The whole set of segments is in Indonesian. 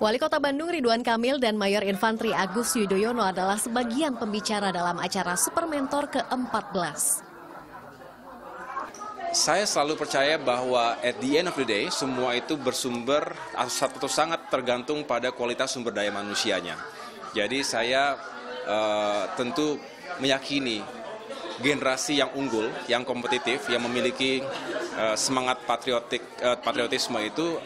Wali Kota Bandung Ridwan Kamil dan Mayor Infantri Agus Yudhoyono adalah sebagian pembicara dalam acara Super Mentor ke-14. Saya selalu percaya bahwa at the end of the day semua itu bersumber atau sangat tergantung pada kualitas sumber daya manusianya. Jadi saya uh, tentu meyakini generasi yang unggul, yang kompetitif, yang memiliki uh, semangat patriotik uh, patriotisme itu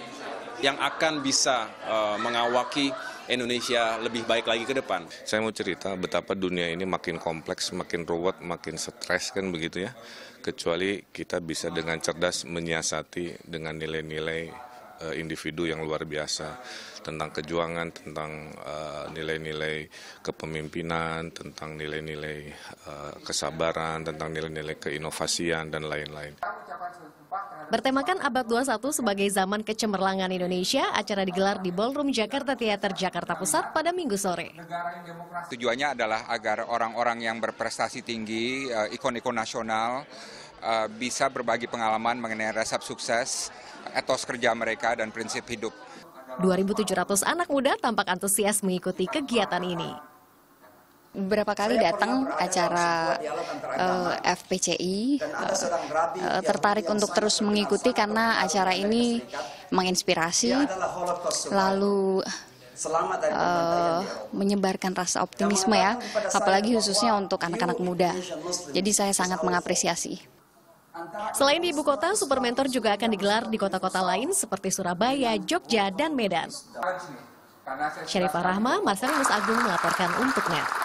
yang akan bisa eh, mengawaki Indonesia lebih baik lagi ke depan. Saya mau cerita betapa dunia ini makin kompleks, makin ruwet, makin stres kan begitu ya. Kecuali kita bisa dengan cerdas menyiasati dengan nilai-nilai eh, individu yang luar biasa tentang kejuangan, tentang eh, nilai-nilai kepemimpinan, tentang nilai-nilai kesabaran, tentang nilai-nilai keinovasian dan lain-lain. Bertemakan abad 21 sebagai zaman kecemerlangan Indonesia, acara digelar di Ballroom Jakarta Theater Jakarta Pusat pada minggu sore. Tujuannya adalah agar orang-orang yang berprestasi tinggi, eh, ikon-ikon nasional, eh, bisa berbagi pengalaman mengenai resep sukses, etos kerja mereka, dan prinsip hidup. 2.700 anak muda tampak antusias mengikuti kegiatan ini beberapa kali datang acara uh, FPCI uh, tertarik untuk terus mengikuti karena acara ini menginspirasi lalu uh, menyebarkan rasa optimisme ya apalagi khususnya untuk anak-anak muda jadi saya sangat mengapresiasi Selain di ibu kota, Super Mentor juga akan digelar di kota-kota lain seperti Surabaya, Jogja, dan Medan. Syarifah Rahma, Marcelinus Agung melaporkan untuknya.